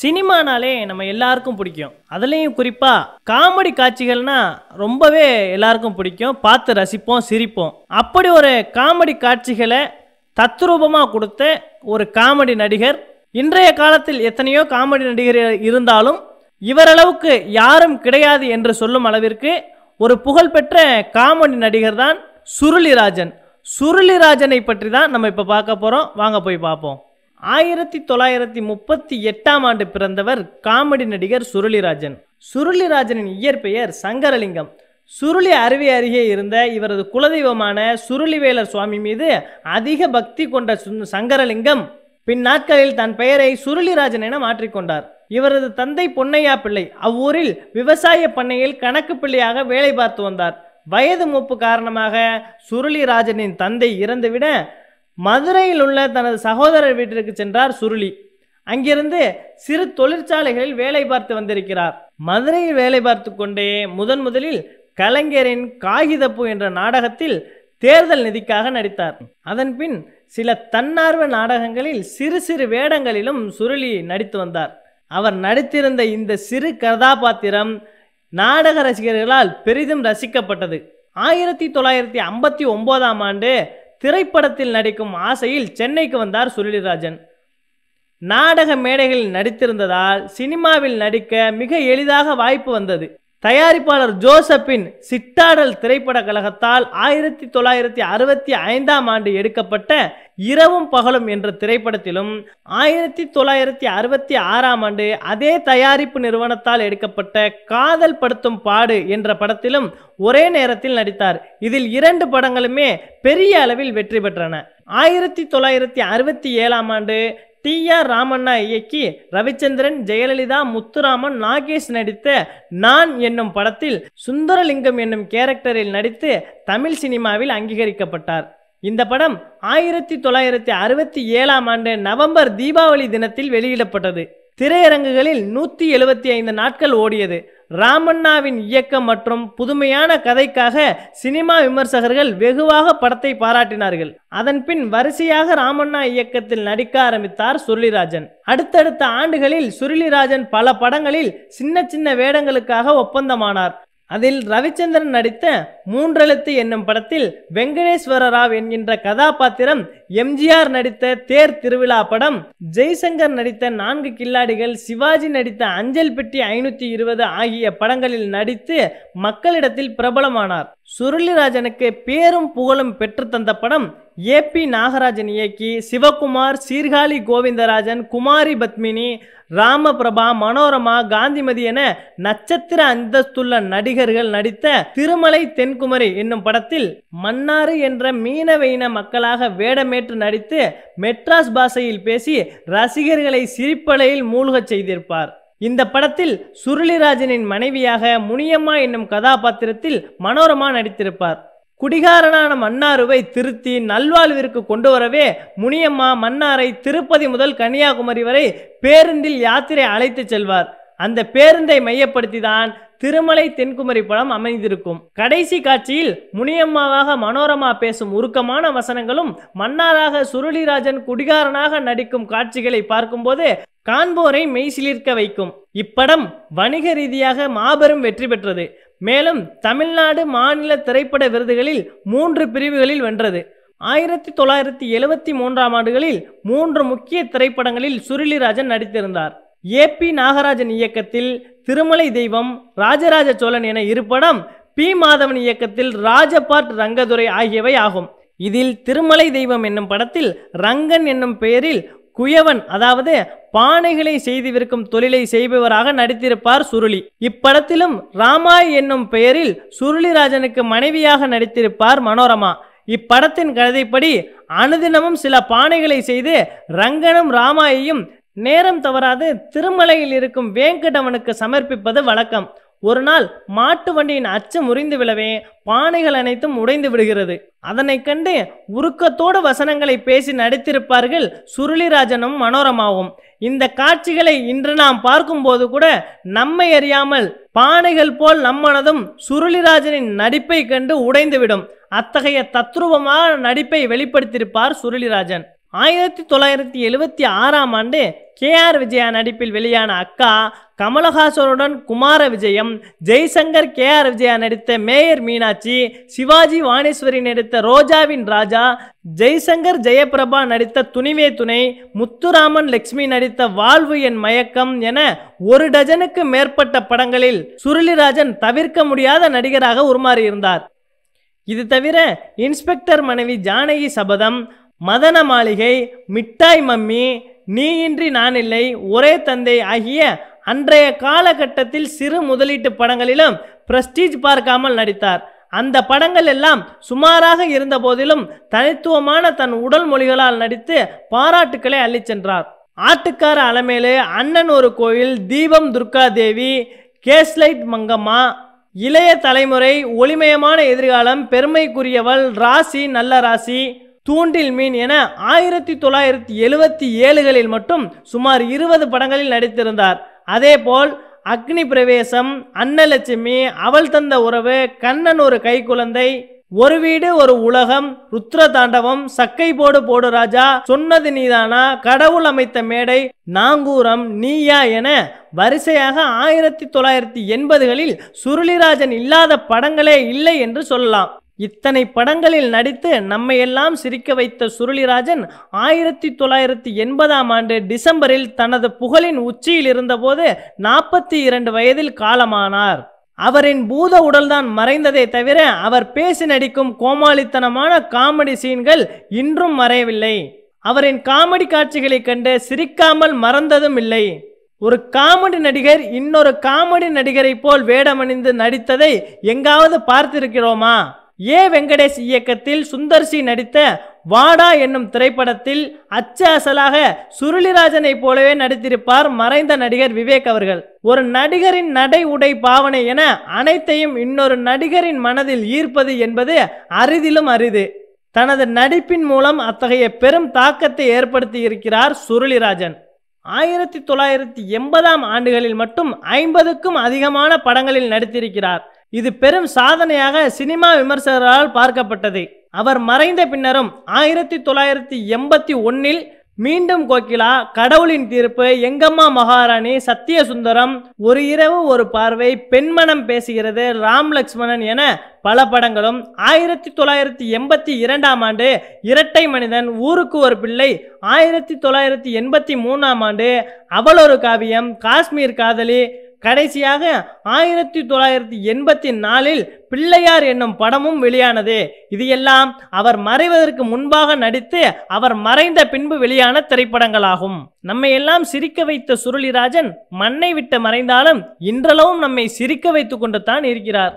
சினிமானாலே நம்ம எல்லாருக்கும் பிடிக்கும் அதுலேயும் குறிப்பாக காமெடி காட்சிகள்னா ரொம்பவே எல்லாருக்கும் பிடிக்கும் பார்த்து ரசிப்போம் சிரிப்போம் அப்படி ஒரு காமெடி காட்சிகளை தத்ரூபமாக கொடுத்த ஒரு காமெடி நடிகர் இன்றைய காலத்தில் எத்தனையோ காமெடி நடிகர் இருந்தாலும் இவரளவுக்கு யாரும் கிடையாது என்று சொல்லும் அளவிற்கு ஒரு புகழ்பெற்ற காமெடி நடிகர் தான் சுருளிராஜன் சுருளிராஜனை பற்றி தான் நம்ம இப்போ பார்க்க போகிறோம் வாங்க போய் பார்ப்போம் ஆயிரத்தி தொள்ளாயிரத்தி முப்பத்தி எட்டாம் ஆண்டு பிறந்தவர் காமெடி நடிகர் சுருளிராஜன் சுருளிராஜனின் இயற்பெயர் சங்கரலிங்கம் சுருளி அருவி அருகே இருந்த இவரது குலதெய்வமான சுருளிவேலர் சுவாமி மீது அதிக பக்தி கொண்ட சங்கரலிங்கம் பின் நாட்களில் தன் பெயரை சுருளிராஜன் என மாற்றிக்கொண்டார் இவரது தந்தை பொன்னையா பிள்ளை அவ்வூரில் விவசாய பண்ணையில் கணக்கு பிள்ளையாக வேலை பார்த்து வந்தார் வயது மூப்பு காரணமாக சுருளிராஜனின் தந்தை இறந்துவிட மதுரையில் உள்ள தனது சகோதரர் வீட்டிற்கு சென்றார் சுருளி அங்கிருந்து சிறு தொழிற்சாலைகளில் வேலை பார்த்து வந்திருக்கிறார் மதுரையில் வேலை பார்த்து கொண்டே முதன் முதலில் கலைஞரின் காகிதப்பூ என்ற நாடகத்தில் தேர்தல் நிதிக்காக நடித்தார் அதன்பின் சில தன்னார்வ நாடகங்களில் சிறு சிறு வேடங்களிலும் சுருளி நடித்து வந்தார் அவர் நடித்திருந்த இந்த சிறு கதாபாத்திரம் நாடக ரசிகர்களால் பெரிதும் ரசிக்கப்பட்டது ஆயிரத்தி தொள்ளாயிரத்தி ஐம்பத்தி ஒன்பதாம் ஆண்டு திரைப்படத்தில் நடிக்கும் ஆசையில் சென்னைக்கு வந்தார் சுருளிராஜன் நாடக மேடைகளில் நடித்திருந்ததால் சினிமாவில் நடிக்க மிக எளிதாக வாய்ப்பு வந்தது தயாரிப்பாளர் ஜோசப்பின் சிட்டாடல் திரைப்பட கழகத்தால் ஆயிரத்தி தொள்ளாயிரத்தி அறுபத்தி ஐந்தாம் ஆண்டு எடுக்கப்பட்ட இரவும் பகலும் என்ற திரைப்படத்திலும் ஆயிரத்தி தொள்ளாயிரத்தி அறுபத்தி ஆறாம் ஆண்டு அதே தயாரிப்பு நிறுவனத்தால் எடுக்கப்பட்ட காதல் படுத்தும் பாடு என்ற படத்திலும் ஒரே நேரத்தில் நடித்தார் இதில் இரண்டு படங்களுமே பெரிய அளவில் வெற்றி பெற்றன ஆயிரத்தி தொள்ளாயிரத்தி அறுபத்தி ஏழாம் ஆண்டு டி ஆர் ராமண்ணா இயக்கி ரவிச்சந்திரன் ஜெயலலிதா முத்துராமன் நாகேஷ் நடித்த நான் என்னும் படத்தில் சுந்தரலிங்கம் என்னும் கேரக்டரில் நடித்து தமிழ் சினிமாவில் அங்கீகரிக்கப்பட்டார் இந்த படம் ஆயிரத்தி தொள்ளாயிரத்தி அறுபத்தி ஏழாம் ஆண்டு நவம்பர் தீபாவளி தினத்தில் வெளியிடப்பட்டது திரையரங்குகளில் நூற்றி எழுபத்தி ஐந்து நாட்கள் ஓடியது ராமண்ணாவின் இயக்கம் மற்றும் புதுமையான கதைக்காக சினிமா விமர்சகர்கள் வெகுவாக படத்தை பாராட்டினார்கள் அதன் வரிசையாக ராமண்ணா இயக்கத்தில் நடிக்க ஆரம்பித்தார் சுருளிராஜன் அடுத்தடுத்த ஆண்டுகளில் சுருளிராஜன் பல படங்களில் சின்ன சின்ன வேடங்களுக்காக ஒப்பந்தமானார் அதில் ரவிச்சந்திரன் நடித்த மூன்றெழுத்து என்னும் படத்தில் வெங்கடேஸ்வர ராவ் என்கின்ற கதாபாத்திரம் எம்ஜிஆர் நடித்த தேர் திருவிழா படம் ஜெய்சங்கர் நடித்த நான்கு கில்லாடிகள் சிவாஜி நடித்த அஞ்சல் பெட்டி ஐநூத்தி இருபது ஆகிய படங்களில் நடித்து மக்களிடத்தில் பிரபலமானார் சுருளிராஜனுக்கு பேரும் புகழும் பெற்று தந்த படம் ஏ பி நாகராஜன் இயக்கி சிவகுமார் சீர்காழி கோவிந்தராஜன் குமாரி பத்மினி ராமபிரபா மனோரமா காந்திமதி என நட்சத்திர அந்தஸ்துள்ள நடிகர்கள் நடித்த திருமலை தென்குமரி என்னும் படத்தில் மன்னாறு என்ற மீனவ இன மக்களாக வேடமேற்று பங்கேற்று நடித்து மெட்ராஸ் பாஷையில் பேசி ரசிகர்களை சிரிப்பலையில் மூழ்கச் செய்திருப்பார் இந்த படத்தில் சுருளிராஜனின் மனைவியாக முனியம்மா என்னும் கதாபாத்திரத்தில் மனோரமா நடித்திருப்பார் குடிகாரனான மன்னாருவை திருத்தி நல்வாழ்விற்கு கொண்டு வரவே முனியம்மா மன்னாரை திருப்பதி முதல் கன்னியாகுமரி வரை பேருந்தில் யாத்திரை அழைத்து செல்வார் அந்த பேருந்தை மையப்படுத்தி தான் திருமலை தென்குமரி படம் அமைந்திருக்கும் கடைசி காட்சியில் முனியம்மாவாக மனோரமா பேசும் உருக்கமான வசனங்களும் மன்னாராக சுருளிராஜன் குடிகாரனாக நடிக்கும் காட்சிகளை பார்க்கும்போது காண்போரை மெய்சிலிர்க்க வைக்கும் இப்படம் வணிக ரீதியாக மாபெரும் வெற்றி பெற்றது மேலும் தமிழ்நாடு மாநில திரைப்பட விருதுகளில் மூன்று பிரிவுகளில் வென்றது ஆயிரத்தி தொள்ளாயிரத்தி எழுவத்தி மூன்றாம் ஆண்டுகளில் மூன்று முக்கிய திரைப்படங்களில் சுருளிராஜன் நடித்திருந்தார் ஏ பி நாகராஜன் இயக்கத்தில் திருமலை தெய்வம் ராஜராஜ சோழன் என இரு படம் பி மாதவன் இயக்கத்தில் ராஜபாட் ரங்கதுரை ஆகியவை ஆகும் இதில் திருமலை தெய்வம் என்னும் படத்தில் ரங்கன் என்னும் பெயரில் குயவன் அதாவது பானைகளை செய்து விற்கும் தொழிலை செய்பவராக நடித்திருப்பார் சுருளி இப்படத்திலும் ராமாய் என்னும் பெயரில் சுருளிராஜனுக்கு மனைவியாக நடித்திருப்பார் மனோரமா இப்படத்தின் கதைப்படி அனுதினமும் சில பானைகளை செய்து ரங்கனும் ராமாயையும் நேரம் தவறாது திருமலையில் இருக்கும் வேங்கடவனுக்கு சமர்ப்பிப்பது வழக்கம் ஒரு நாள் மாட்டு வண்டியின் அச்சு முறிந்து விழவே பானைகள் அனைத்தும் உடைந்து விடுகிறது அதனை கண்டு உருக்கத்தோடு வசனங்களை பேசி நடித்திருப்பார்கள் சுருளிராஜனும் மனோரமாவும் இந்த காட்சிகளை இன்று நாம் பார்க்கும்போது கூட நம்மை அறியாமல் பானைகள் போல் நம்மனதும் சுருளிராஜனின் நடிப்பை கண்டு உடைந்துவிடும் அத்தகைய தத்ரூபமான நடிப்பை வெளிப்படுத்தியிருப்பார் சுருளிராஜன் ஆயிரத்தி தொள்ளாயிரத்தி எழுவத்தி ஆறாம் ஆண்டு கே ஆர் விஜயா நடிப்பில் வெளியான அக்கா கமலஹாசனுடன் குமார விஜயம் ஜெய்சங்கர் கே ஆர் விஜயா நடித்த மேயர் மீனாட்சி சிவாஜி வாணேஸ்வரி நடித்த ரோஜாவின் ராஜா ஜெய்சங்கர் ஜெயபிரபா நடித்த துணிவே துணை முத்துராமன் லக்ஷ்மி நடித்த வாழ்வு என் மயக்கம் என ஒரு டஜனுக்கு மேற்பட்ட படங்களில் சுருளிராஜன் தவிர்க்க முடியாத நடிகராக உருமாறியிருந்தார் இது தவிர இன்ஸ்பெக்டர் மனைவி ஜானகி சபதம் மதன மாளிகை மிட்டாய் மம்மி நீயின்றி நான் இல்லை ஒரே தந்தை ஆகிய அன்றைய காலகட்டத்தில் சிறு முதலீட்டு படங்களிலும் பிரஸ்டீஜ் பார்க்காமல் நடித்தார் அந்த படங்கள் எல்லாம் சுமாராக இருந்த போதிலும் தனித்துவமான தன் உடல் மொழிகளால் நடித்து பாராட்டுக்களை அள்ளிச் சென்றார் ஆட்டுக்கார அலமேலு அண்ணன் ஒரு கோயில் தீபம் துர்கா தேவி கேஸ்லைட் மங்கம்மா இளைய தலைமுறை ஒளிமயமான எதிர்காலம் பெருமைக்குரியவள் ராசி நல்ல ராசி தூண்டில் மீன் என ஆயிரத்தி தொள்ளாயிரத்தி எழுவத்தி ஏழுகளில் மட்டும் சுமார் இருபது படங்களில் நடித்திருந்தார் அதேபோல் அக்னி பிரவேசம் அன்னலட்சுமி அவள் தந்த உறவு கண்ணன் ஒரு கைக்குழந்தை ஒரு வீடு ஒரு உலகம் ருத்ர தாண்டவம் சக்கை போடு போடு ராஜா சொன்னது நீதானா கடவுள் அமைத்த மேடை நாங்கூரம் நீயா என வரிசையாக ஆயிரத்தி தொள்ளாயிரத்தி எண்பதுகளில் சுருளிராஜன் இல்லாத படங்களே இல்லை என்று சொல்லலாம் இத்தனை படங்களில் நடித்து நம்மை எல்லாம் சிரிக்க வைத்த சுருளிராஜன் ஆயிரத்தி தொள்ளாயிரத்தி எண்பதாம் ஆண்டு டிசம்பரில் தனது புகழின் உச்சியில் இருந்தபோது நாற்பத்தி இரண்டு வயதில் காலமானார் அவரின் பூத உடல்தான் மறைந்ததை தவிர அவர் பேசி நடிக்கும் கோமாளித்தனமான காமெடி சீன்கள் இன்றும் மறையவில்லை அவரின் காமெடி காட்சிகளை கண்டு சிரிக்காமல் மறந்ததும் இல்லை ஒரு காமெடி நடிகர் இன்னொரு காமெடி நடிகரை போல் வேடமணிந்து நடித்ததை எங்காவது பார்த்திருக்கிறோமா ஏ வெங்கடேஷ் இயக்கத்தில் சுந்தர்சி நடித்த வாடா என்னும் திரைப்படத்தில் அச்ச அசலாக சுருளிராஜனை போலவே நடித்திருப்பார் மறைந்த நடிகர் விவேக் அவர்கள் ஒரு நடிகரின் நடை உடை பாவனை என அனைத்தையும் இன்னொரு நடிகரின் மனதில் ஈர்ப்பது என்பது அரிதிலும் அரிது தனது நடிப்பின் மூலம் அத்தகைய பெரும் தாக்கத்தை ஏற்படுத்தி இருக்கிறார் சுருளிராஜன் ஆயிரத்தி தொள்ளாயிரத்தி எண்பதாம் ஆண்டுகளில் மட்டும் ஐம்பதுக்கும் அதிகமான படங்களில் நடித்திருக்கிறார் இது பெரும் சாதனையாக சினிமா விமர்சகரால் பார்க்கப்பட்டது அவர் மறைந்த பின்னரும் ஆயிரத்தி தொள்ளாயிரத்தி எண்பத்தி ஒன்னில் மீண்டும் கோகிலா கடவுளின் தீர்ப்பு எங்கம்மா மகாராணி சத்தியசுந்தரம் ஒரு இரவு ஒரு பார்வை பெண்மனம் பேசுகிறது ராம் லக்ஷ்மணன் என பல படங்களும் ஆயிரத்தி தொள்ளாயிரத்தி எண்பத்தி இரண்டாம் ஆண்டு இரட்டை மனிதன் ஊருக்கு ஒரு பிள்ளை ஆயிரத்தி தொள்ளாயிரத்தி எண்பத்தி மூணாம் ஆண்டு அவளொரு காவியம் காஷ்மீர் காதலி கடைசியாக ஆயிரத்தி தொள்ளாயிரத்தி எண்பத்தி நாலில் பிள்ளையார் என்னும் படமும் வெளியானது இது எல்லாம் அவர் மறைவதற்கு முன்பாக நடித்து அவர் மறைந்த பின்பு வெளியான திரைப்படங்களாகும் நம்மை எல்லாம் சிரிக்க வைத்த சுருளிராஜன் மண்ணை விட்டு மறைந்தாலும் இன்றளவும் நம்மை சிரிக்க வைத்து கொண்டு தான் இருக்கிறார்